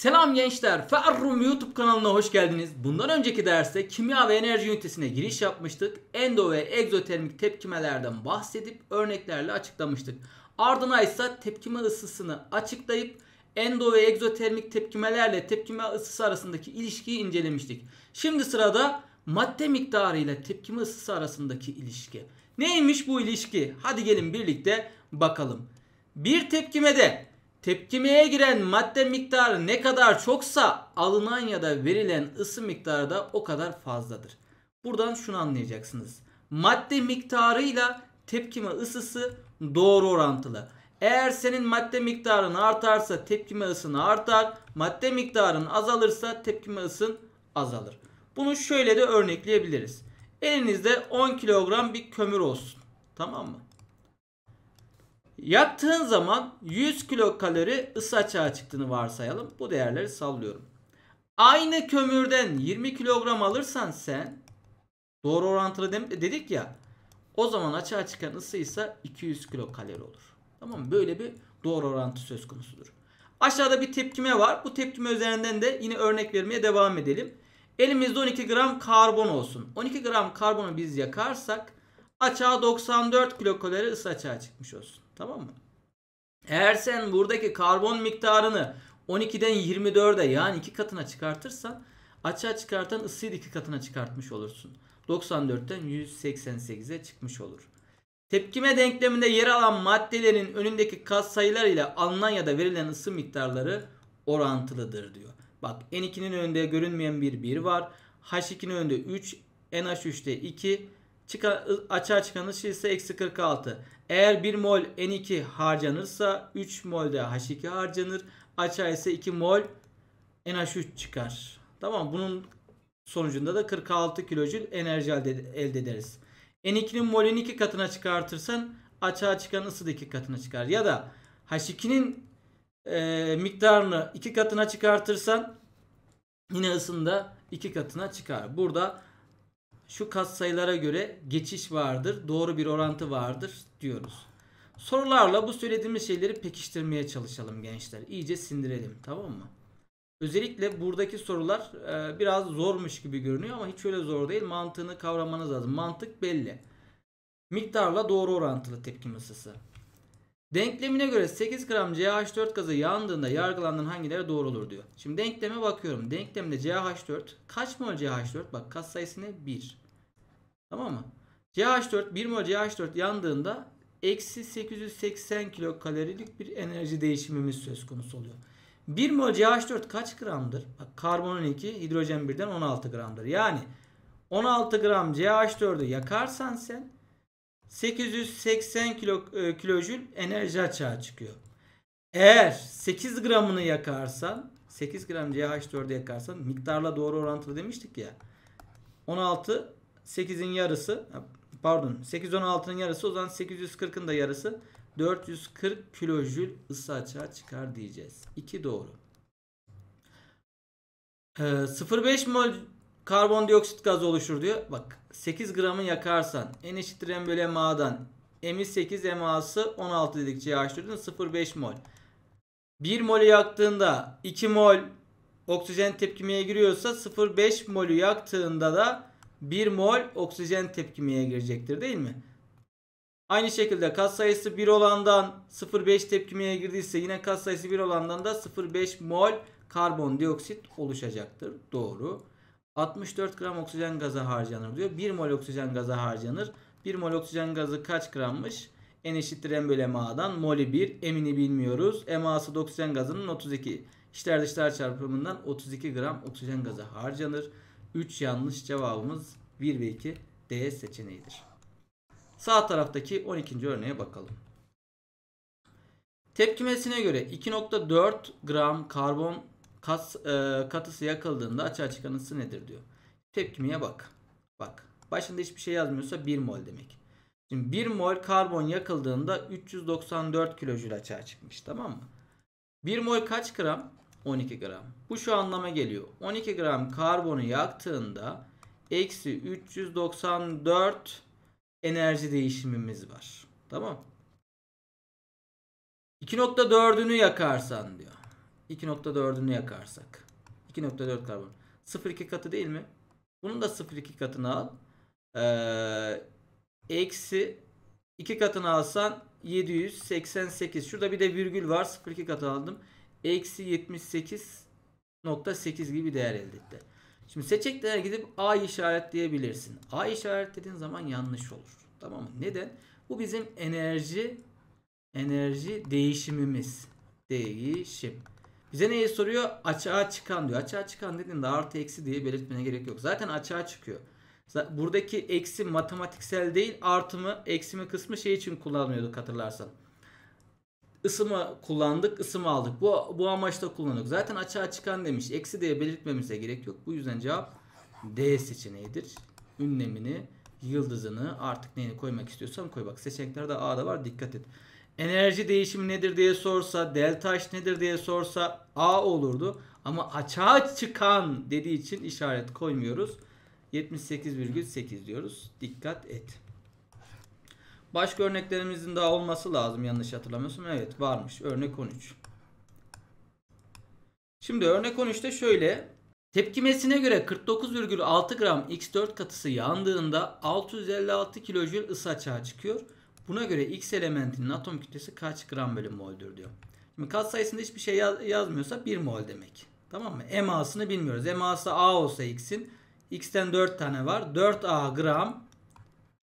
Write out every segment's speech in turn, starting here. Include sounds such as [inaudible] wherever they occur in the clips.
Selam gençler, Ferrum YouTube kanalına hoş geldiniz. Bundan önceki derste kimya ve enerji ünitesine giriş yapmıştık. Endo ve egzotermik tepkimelerden bahsedip örneklerle açıklamıştık. Ardına ise tepkime ısısını açıklayıp endo ve egzotermik tepkimelerle tepkime ısısı arasındaki ilişkiyi incelemiştik. Şimdi sırada madde miktarı ile tepkime ısısı arasındaki ilişki. Neymiş bu ilişki? Hadi gelin birlikte bakalım. Bir tepkimede Tepkimeye giren madde miktarı ne kadar çoksa alınan ya da verilen ısı miktarı da o kadar fazladır. Buradan şunu anlayacaksınız. Madde miktarıyla tepkime ısısı doğru orantılı. Eğer senin madde miktarın artarsa tepkime ısın artar. Madde miktarın azalırsa tepkime ısın azalır. Bunu şöyle de örnekleyebiliriz. Elinizde 10 kilogram bir kömür olsun. Tamam mı? Yaktığın zaman 100 kilokalori ısı açığa çıktığını varsayalım. Bu değerleri sallıyorum. Aynı kömürden 20 kilogram alırsan sen doğru orantılı dedik ya o zaman açığa çıkan ısı ise 200 kilokalori olur. Tamam mı? Böyle bir doğru orantı söz konusudur. Aşağıda bir tepkime var. Bu tepkime üzerinden de yine örnek vermeye devam edelim. Elimizde 12 gram karbon olsun. 12 gram karbonu biz yakarsak açığa 94 kilokalori ısı açığa çıkmış olsun. Tamam mı? Eğer sen buradaki karbon miktarını 12'den 24'e yani iki katına çıkartırsan açığa çıkartan ısıyı iki katına çıkartmış olursun. 94'ten 188'e çıkmış olur. Tepkime denkleminde yer alan maddelerin önündeki kat sayılar ile alınan ya da verilen ısı miktarları orantılıdır diyor. Bak N2'nin önünde görünmeyen bir 1 var. H2'nin önünde 3, NH3'te 2, Çıka, açığa çıkan ışığı ise eksi 46. Eğer 1 mol N2 harcanırsa 3 mol de H2 harcanır. Açığa ise 2 mol NH3 çıkar. Tamam bunun sonucunda da 46 kilojül enerji elde ederiz. N2'nin molün 2 katına çıkartırsan açığa çıkan ısı da 2 katına çıkar. Ya da H2'nin e, miktarını 2 katına çıkartırsan yine ısında 2 katına çıkar. Burada şu katsayılara göre geçiş vardır, doğru bir orantı vardır diyoruz. Sorularla bu söylediğimiz şeyleri pekiştirmeye çalışalım gençler. İyice sindirelim tamam mı? Özellikle buradaki sorular e, biraz zormuş gibi görünüyor ama hiç öyle zor değil. Mantığını kavramanız lazım. Mantık belli. Miktarla doğru orantılı tepkim ısısı. Denklemine göre 8 gram CH4 gazı yandığında yargılanan hangileri doğru olur diyor. Şimdi denkleme bakıyorum. Denklemde CH4 kaç mol CH4? Bak kat sayısı ne? 1. Tamam mı? CH4 1 mol CH4 yandığında eksi 880 kilokalorilik bir enerji değişimimiz söz konusu oluyor. 1 mol CH4 kaç gramdır? Bak karbon 12, hidrojen 1'den 16 gramdır. Yani 16 gram CH4'ü yakarsan sen 880 kilo, e, kilojül enerji açığa çıkıyor. Eğer 8 gramını yakarsan 8 gram CH4'ü yakarsan miktarla doğru orantılı demiştik ya. 16 8'in yarısı pardon 8 16'nın yarısı o zaman 840'ın da yarısı 440 kilojül ısı açığa çıkar diyeceğiz. 2 doğru. Ee, 0,5 mol karbondioksit gazı oluşur diyor. Bak 8 gramı yakarsan en eşittir M bölü MA'dan M'i 8 MA'sı 16 dedik CH'ın 0,5 mol. 1 molü yaktığında 2 mol oksijen tepkimeye giriyorsa 0,5 molü yaktığında da 1 mol oksijen tepkimeye girecektir değil mi? Aynı şekilde kat sayısı 1 olandan 0,5 tepkimeye girdiyse yine kat sayısı 1 olandan da 0,5 mol karbondioksit oluşacaktır. Doğru. 64 gram oksijen gazı harcanır diyor. 1 mol oksijen gazı harcanır. 1 mol oksijen gazı kaç grammış? N eşittir M bölü MA'dan. Mol'i 1. Emini bilmiyoruz. MA'sı oksijen gazının 32. İçler dışlar çarpımından 32 gram oksijen gazı harcanır. 3 yanlış cevabımız 1 ve 2 D seçeneğidir. Sağ taraftaki 12. örneğe bakalım. Tepkimesine göre 2.4 gram karbon Kas, e, katısı yakıldığında açığa çıkan ısı nedir diyor. Tepkimeye bak. Bak. Başında hiçbir şey yazmıyorsa 1 mol demek. Şimdi 1 mol karbon yakıldığında 394 kilojül açığa çıkmış tamam mı? 1 mol kaç gram? 12 gram. Bu şu anlama geliyor. 12 gram karbonu yaktığında eksi 394 enerji değişimimiz var. Tamam. 2.4'ünü yakarsan diyor. 2.4'ünü yakarsak. 2.4 karbon. 0.2 katı değil mi? Bunun da 0.2 katını al. Ee, eksi 2 katını alsan 788. Şurada bir de virgül var. 0.2 katı aldım. Eksi 78.8 gibi bir değer elde etti. Şimdi seçeneklere gidip A işaretleyebilirsin. A işaretlediğin zaman yanlış olur. Tamam mı? Neden? Bu bizim enerji enerji değişimimiz. Değişim. Bize neyi soruyor? Açığa çıkan diyor. Açığa çıkan dediğinde artı eksi diye belirtmene gerek yok. Zaten açığa çıkıyor. Buradaki eksi matematiksel değil artımı mi kısmı şey için kullanmıyorduk hatırlarsan. Isımı kullandık, ısımı aldık. Bu, bu amaçla kullanıyoruz. Zaten açığa çıkan demiş. Eksi diye belirtmemize gerek yok. Bu yüzden cevap D seçeneğidir. Ünlemini, yıldızını artık neyini koymak istiyorsan koy. Bak seçeneklerde A'da var dikkat et enerji değişimi nedir diye sorsa, delta H nedir diye sorsa A olurdu. Ama açığa çıkan dediği için işaret koymuyoruz. 78,8 diyoruz. Dikkat et. Başka örneklerimizin daha olması lazım yanlış hatırlamıyorsam. Evet varmış. Örnek 13. Şimdi örnek 13'te şöyle. Tepkimesine göre 49,6 gram X4 katısı yandığında 656 kilojül ısı açığa çıkıyor. Buna göre X elementinin atom kütlesi kaç gram bölü moldür diyor. Şimdi kat sayısında hiçbir şey yaz, yazmıyorsa 1 mol demek. Tamam mı? EMA'sını bilmiyoruz. EMA'sı A olsa X'in X'ten 4 tane var. 4A gram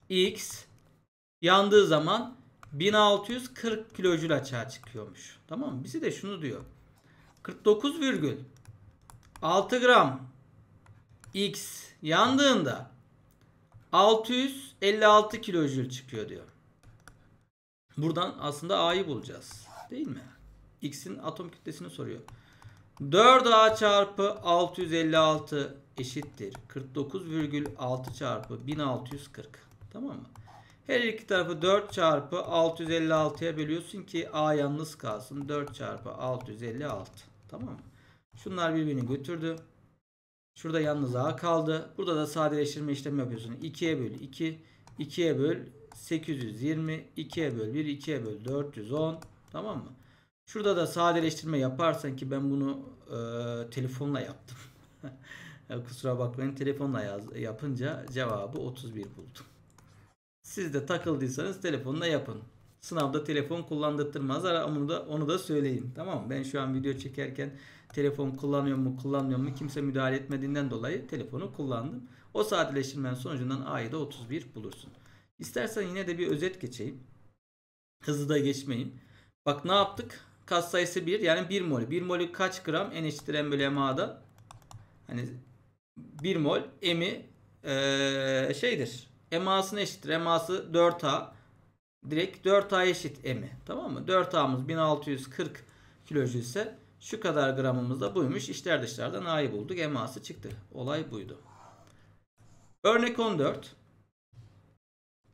X yandığı zaman 1640 kilojül açığa çıkıyormuş. Tamam mı? Bize de şunu diyor. 49,6 gram X yandığında 656 kilojül çıkıyor diyor. Buradan aslında A'yı bulacağız. Değil mi? X'in atom kütlesini soruyor. 4A çarpı 656 eşittir. 49,6 çarpı 1640. Tamam mı? Her iki tarafı 4 çarpı 656'ya bölüyorsun ki A yalnız kalsın. 4 çarpı 656. Tamam mı? Şunlar birbirini götürdü. Şurada yalnız A kaldı. Burada da sadeleştirme işlemi yapıyorsun. 2'ye böl 2. 2'ye böl 820 2'ye böl 1 2'ye böl 410 tamam mı? Şurada da sadeleştirme yaparsan ki ben bunu e, telefonla yaptım. [laughs] Kusura bakmayın telefonla yaz, yapınca cevabı 31 buldum. Siz de takıldıysanız telefonla yapın. Sınavda telefon kullandırtmazlar onu da, onu da söyleyeyim. Tamam mı? Ben şu an video çekerken telefon kullanıyor mu kullanmıyor mu kimse müdahale etmediğinden dolayı telefonu kullandım. O sadeleştirmenin sonucundan A'yı da 31 bulursun. İstersen yine de bir özet geçeyim. Hızlı da geçmeyeyim. Bak ne yaptık? Kas sayısı 1 yani 1 mol. 1 molü kaç gram? N eşittir MA'da. Hani 1 mol M'i ee, şeydir. MA'sına eşittir. MA'sı 4A. Direkt 4A eşit M'i. Tamam mı? 4A'mız 1640 kilojül ise şu kadar gramımız da buymuş. İşler dışlardan A'yı bulduk. MA'sı çıktı. Olay buydu. Örnek 14.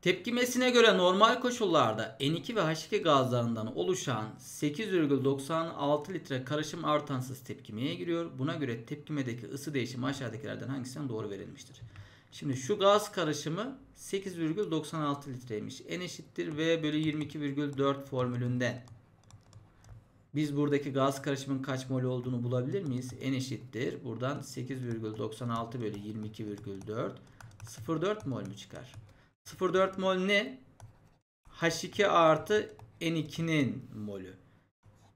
Tepkimesine göre normal koşullarda N2 ve H2 gazlarından oluşan 8,96 litre karışım artansız tepkimeye giriyor. Buna göre tepkimedeki ısı değişimi aşağıdakilerden hangisinden doğru verilmiştir? Şimdi şu gaz karışımı 8,96 litreymiş. N eşittir V bölü 22,4 formülünden. Biz buradaki gaz karışımın kaç mol olduğunu bulabilir miyiz? N eşittir. Buradan 8,96 bölü 22,4 0,4 mol mu çıkar? 0,4 mol ne? H2 artı N2'nin molü.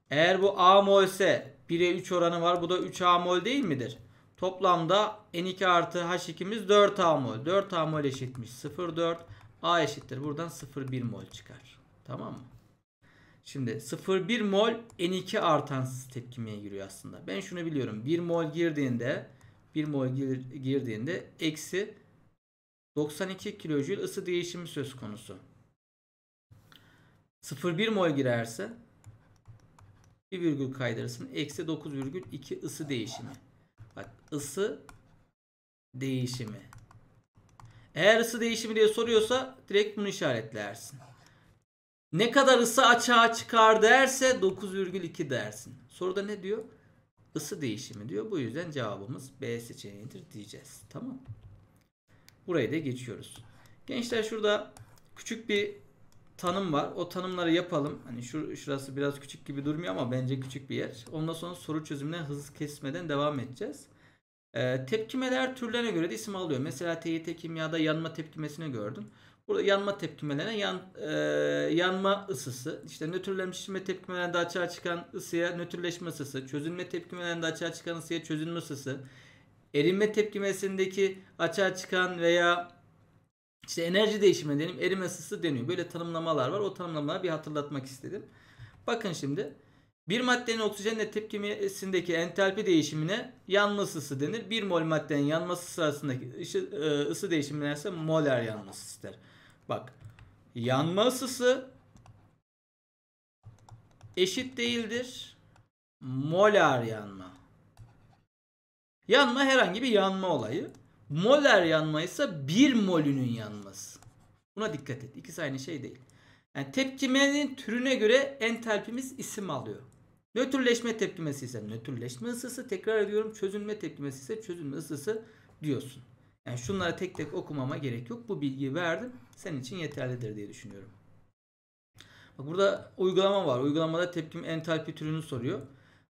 Eğer bu A mol ise 1'e 3 oranı var. Bu da 3A mol değil midir? Toplamda N2 artı H2'miz 4A mol. 4A mol eşitmiş. 0,4 A eşittir. Buradan 0,1 mol çıkar. Tamam mı? Şimdi 0,1 mol N2 artan tepkimeye giriyor aslında. Ben şunu biliyorum. 1 mol girdiğinde 1 mol gir, girdiğinde eksi 92 kilojül ısı değişimi söz konusu. 0,1 mol girerse 1, virgül kaydırırsın. Eksi 9,2 ısı değişimi. Bak ısı değişimi. Eğer ısı değişimi diye soruyorsa direkt bunu işaretlersin. Ne kadar ısı açığa çıkar derse 9,2 dersin. Soruda ne diyor? Isı değişimi diyor. Bu yüzden cevabımız B seçeneğidir diyeceğiz. Tamam Burayı da geçiyoruz. Gençler şurada küçük bir tanım var. O tanımları yapalım. Hani şur şurası biraz küçük gibi durmuyor ama bence küçük bir yer. Ondan sonra soru çözümüne hız kesmeden devam edeceğiz. Ee, tepkimeler türlerine göre de isim alıyor. Mesela TYT kimyada yanma tepkimesini gördüm. Burada yanma tepkimelerine yan, e, yanma ısısı, işte nötrleşme tepkimelerinde açığa çıkan ısıya nötrleşme ısısı, çözünme tepkimelerinde açığa çıkan ısıya çözünme ısısı, erinme tepkimesindeki açığa çıkan veya işte enerji değişimi diyelim erime ısısı deniyor. Böyle tanımlamalar var. O tanımlamaları bir hatırlatmak istedim. Bakın şimdi bir maddenin oksijenle tepkimesindeki entalpi değişimine yanma ısısı denir. Bir mol maddenin yanması sırasındaki ısı, e, ısı değişimine ise moler yanma ısısı der. Bak yanma ısısı eşit değildir Molar yanma. Yanma herhangi bir yanma olayı. Moler yanma ise bir molünün yanması. Buna dikkat et. İkisi aynı şey değil. Yani tepkimenin türüne göre entalpimiz isim alıyor. Nötrleşme tepkimesi ise nötrleşme ısısı, tekrar ediyorum çözünme tepkimesi ise çözünme ısısı diyorsun. Yani şunları tek tek okumama gerek yok. Bu bilgiyi verdim. Senin için yeterlidir diye düşünüyorum. Bak burada uygulama var. Uygulamada tepkim entalpi türünü soruyor.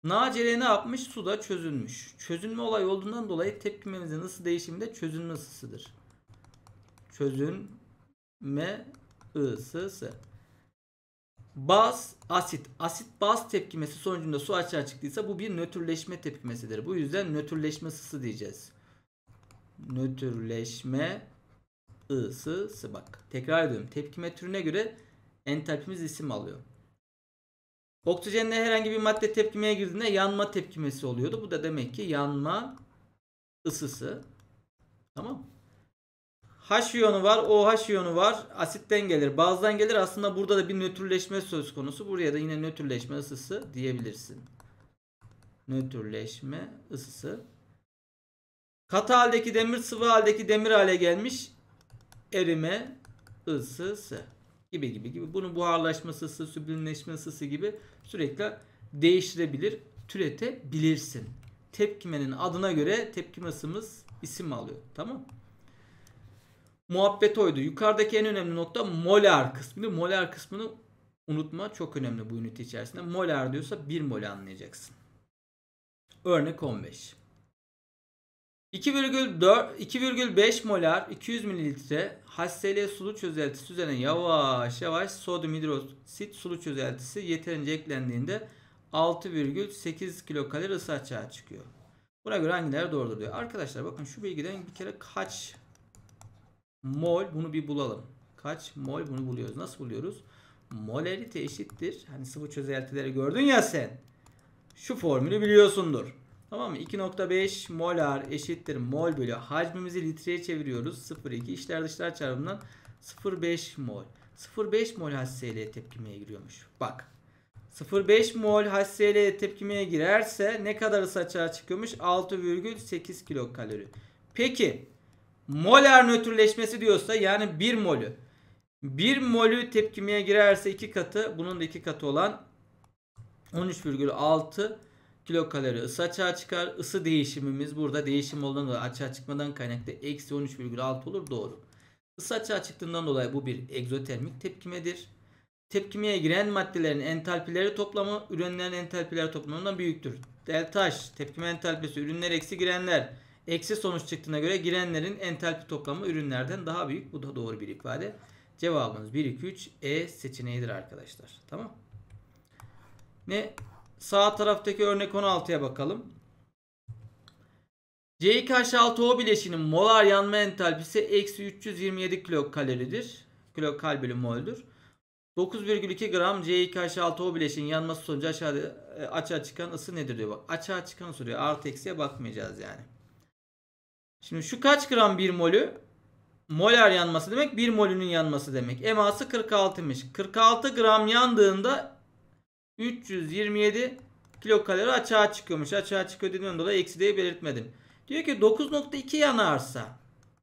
Nacire ne yapmış? Suda çözülmüş. Çözünme olay olduğundan dolayı tepkimemizin ısı değişimi de çözünme ısısıdır. Çözünme ısısı. Baz, asit. Asit baz tepkimesi sonucunda su açığa çıktıysa bu bir nötrleşme tepkimesidir. Bu yüzden nötrleşme ısısı diyeceğiz. Nötrleşme ısısı. Bak tekrar ediyorum. Tepkime türüne göre entalpimiz isim alıyor. Oksijenle herhangi bir madde tepkimeye girdiğinde yanma tepkimesi oluyordu. Bu da demek ki yanma ısısı. Tamam H iyonu var, OH iyonu var. Asitten gelir, bazdan gelir. Aslında burada da bir nötrleşme söz konusu. Buraya da yine nötrleşme ısısı diyebilirsin. Nötrleşme ısısı. Katı haldeki demir sıvı haldeki demir hale gelmiş erime ısısı gibi gibi gibi. Bunun buharlaşması, süblimleşmesi gibi sürekli değiştirebilir, türetebilirsin. Tepkimenin adına göre tepkimesimiz isim alıyor. Tamam Muhabbet oydu. Yukarıdaki en önemli nokta molar kısmını. Molar kısmını unutma çok önemli bu ünite içerisinde. Molar diyorsa 1 mol anlayacaksın. Örnek 15. 2,4, 2,5 molar 200 mililitre HCl sulu çözeltisi üzerine yavaş yavaş sodyum hidroksit sulu çözeltisi yeterince eklendiğinde 6,8 kilokalori ısı açığa çıkıyor. Buna göre hangileri doğrudur diyor. Arkadaşlar bakın şu bilgiden bir kere kaç mol bunu bir bulalım. Kaç mol bunu buluyoruz. Nasıl buluyoruz? Molarite eşittir. Hani sıvı çözeltileri gördün ya sen. Şu formülü biliyorsundur. Tamam mı? 2.5 molar eşittir mol bölü hacmimizi litreye çeviriyoruz. 0.2 işler dışlar çarpımından 0.5 mol. 0.5 mol HCl tepkimeye giriyormuş. Bak. 0.5 mol HCl tepkimeye girerse ne kadar ısı açığa çıkıyormuş? 6,8 kilokalori. Peki molar nötrleşmesi diyorsa yani 1 molü. 1 molü tepkimeye girerse 2 katı bunun da 2 katı olan 13,6 kilokalori ısı açığa çıkar. Isı değişimimiz burada değişim olduğundan dolayı açığa çıkmadan kaynaklı eksi 13,6 olur. Doğru. Isı açığa çıktığından dolayı bu bir egzotermik tepkimedir. Tepkimeye giren maddelerin entalpileri toplamı ürünlerin entalpileri toplamından büyüktür. Delta H tepkime entalpisi ürünler eksi girenler. Eksi sonuç çıktığına göre girenlerin entalpi toplamı ürünlerden daha büyük. Bu da doğru bir ifade. Cevabımız 1, 2, 3 E seçeneğidir arkadaşlar. Tamam. Ne sağ taraftaki örnek 16'ya bakalım. ch 6 o bileşinin molar yanma entalpisi eksi 327 kilokaloridir. Kilokal bölü moldür. 9,2 gram ch 6 o bileşinin yanması sonucu aşağıda e, açığa çıkan ısı nedir diyor. Bak açığa çıkan ısı Artı eksiye bakmayacağız yani. Şimdi şu kaç gram bir molü? Molar yanması demek 1 molünün yanması demek. EMA'sı 46'mış. 46 gram yandığında 327 kilokalori açığa çıkıyormuş. Açığa çıkıyor dediğimden dolayı eksi diye belirtmedim. Diyor ki 9.2 yanarsa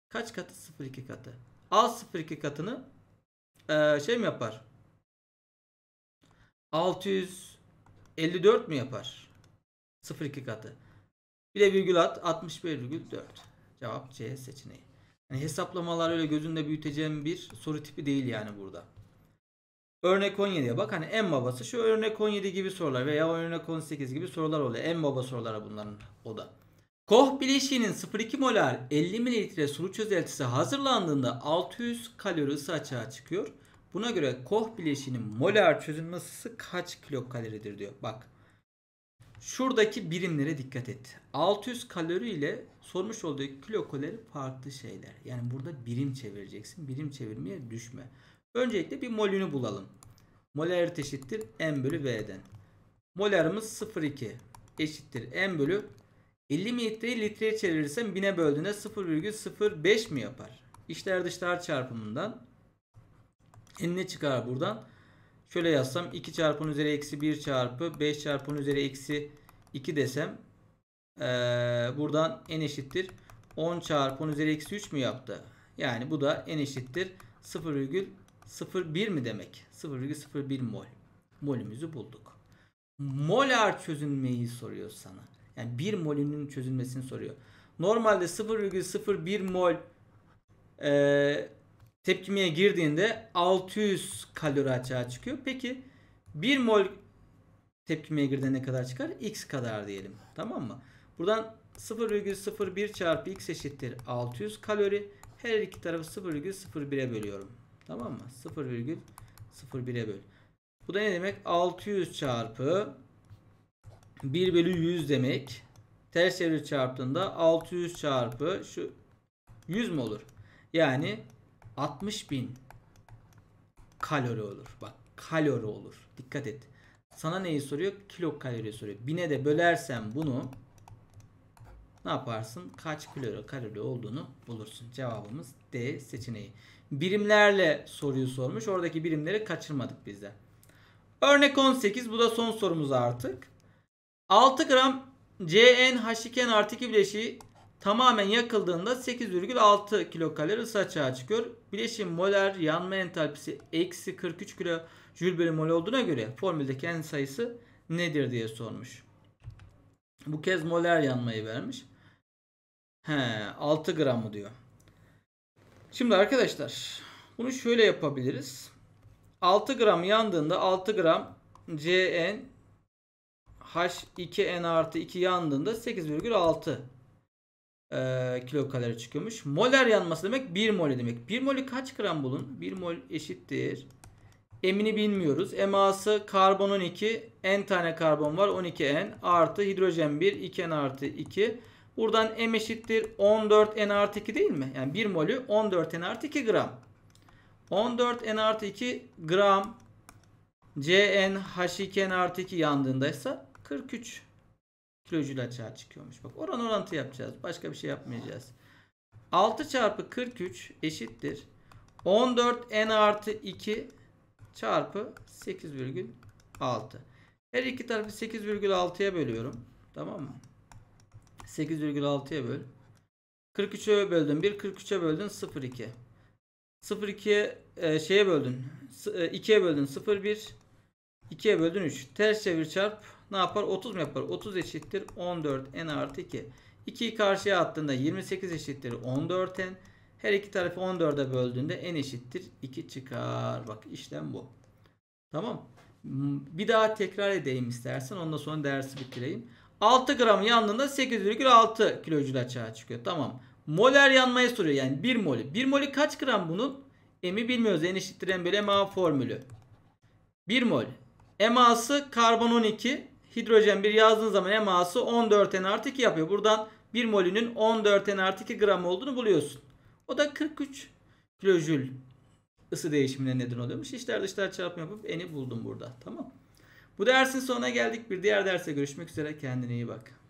Kaç katı? 0.2 katı. Al 0.2 katını e, şey mi yapar? 654 mi yapar? 0.2 katı. Bir de virgül at 61,4. Cevap C seçeneği. Yani hesaplamalar öyle gözünde büyüteceğim bir soru tipi değil yani burada. Örnek 17'ye bak hani en babası şu örnek 17 gibi sorular veya örnek 18 gibi sorular oluyor. En baba soruları bunların o da. Koh bileşiğinin 0,2 molar 50 mililitre sulu çözeltisi hazırlandığında 600 kalori ısı açığa çıkıyor. Buna göre Koh bileşiğinin molar çözünme ısısı kaç kilokaloridir diyor. Bak şuradaki birimlere dikkat et. 600 kalori ile sormuş olduğu kilokalori farklı şeyler. Yani burada birim çevireceksin. Birim çevirmeye düşme. Öncelikle bir molünü bulalım. Moler eşittir m bölü v'den. Molarımız 0,2 eşittir m bölü 50 mililitreyi litreye çevirirsem 1000'e böldüğünde 0,05 mi yapar? İşler dışlar çarpımından ne çıkar buradan. Şöyle yazsam 2 çarpın üzeri eksi 1 çarpı 5 çarpın üzeri eksi 2 desem ee, buradan n eşittir 10 çarpı üzeri eksi 3 mü yaptı? Yani bu da n eşittir 0,5 0,1 mi demek? 0,01 mol. Molümüzü bulduk. Molar çözünmeyi soruyor sana. Yani 1 molünün çözülmesini soruyor. Normalde 0,01 mol e, tepkimeye girdiğinde 600 kalori açığa çıkıyor. Peki 1 mol tepkimeye girdiğinde ne kadar çıkar? X kadar diyelim. Tamam mı? Buradan 0,01 çarpı x eşittir 600 kalori. Her iki tarafı 0,01'e bölüyorum. Tamam mı? 0,01'e böl. Bu da ne demek? 600 çarpı 1 bölü 100 demek. Ters çevir çarptığında 600 çarpı şu 100 mü olur? Yani 60 bin kalori olur. Bak kalori olur. Dikkat et. Sana neyi soruyor? Kilokalori soruyor. Bine de bölersem bunu ne yaparsın? Kaç kilo kalori olduğunu bulursun. Cevabımız D seçeneği. Birimlerle soruyu sormuş. Oradaki birimleri kaçırmadık bizde. Örnek 18 bu da son sorumuz artık. 6 gram CnH2n artı 2 bileşiği tamamen yakıldığında 8,6 kilokalori ısı açığa çıkıyor. Bileşim moler yanma entalpisi eksi 43 kilo jül bölü mol olduğuna göre formüldeki en sayısı nedir diye sormuş. Bu kez moler yanmayı vermiş. He 6 gram mı diyor. Şimdi arkadaşlar bunu şöyle yapabiliriz. 6 gram yandığında 6 gram CN H2N artı 2 yandığında 8,6 e, kilokalori çıkıyormuş. Moler yanması demek 1 mol demek. 1 molü kaç gram bulun? 1 mol eşittir. Emini bilmiyoruz. Eması karbon 12. N tane karbon var. 12N artı hidrojen 1. 2N artı 2. Buradan M eşittir 14 N artı 2 değil mi? Yani 1 molü 14 N artı 2 gram. 14 N artı 2 gram CN H2N artı 2 yandığında ise 43 kilojül açığa çıkıyormuş. Bak oran orantı yapacağız. Başka bir şey yapmayacağız. 6 çarpı 43 eşittir. 14 N artı 2 çarpı 8,6. Her iki tarafı 8,6'ya bölüyorum. Tamam mı? 8,6'ya böl. 43'e böldün 1, 43'e böldün 0, 2. 0, 2'ye e, şeye böldün. E, 2'ye böldün 0, 1. 2'ye böldün 3. Ters çevir çarp. Ne yapar? 30 mu yapar? 30 eşittir 14 n artı 2. 2'yi karşıya attığında 28 eşittir 14 n. Her iki tarafı 14'e böldüğünde n eşittir 2 çıkar. Bak işlem bu. Tamam. Bir daha tekrar edeyim istersen. Ondan sonra dersi bitireyim. 6 gramın yandığında 8,6 kilojül açığa çıkıyor. Tamam. Moler yanmayı soruyor. Yani 1 molü. 1 molü kaç gram bunun? M'i bilmiyoruz. En eşittir bölü MA formülü. 1 mol. MA'sı karbon 12. Hidrojen 1 yazdığın zaman MA'sı 14N artı 2 yapıyor. Buradan 1 molünün 14N artı 2 gram olduğunu buluyorsun. O da 43 kilojül ısı değişimine neden oluyormuş. İşler dışlar çarpımı yapıp N'i buldum burada. Tamam bu dersin sonuna geldik. Bir diğer derse görüşmek üzere. Kendine iyi bak.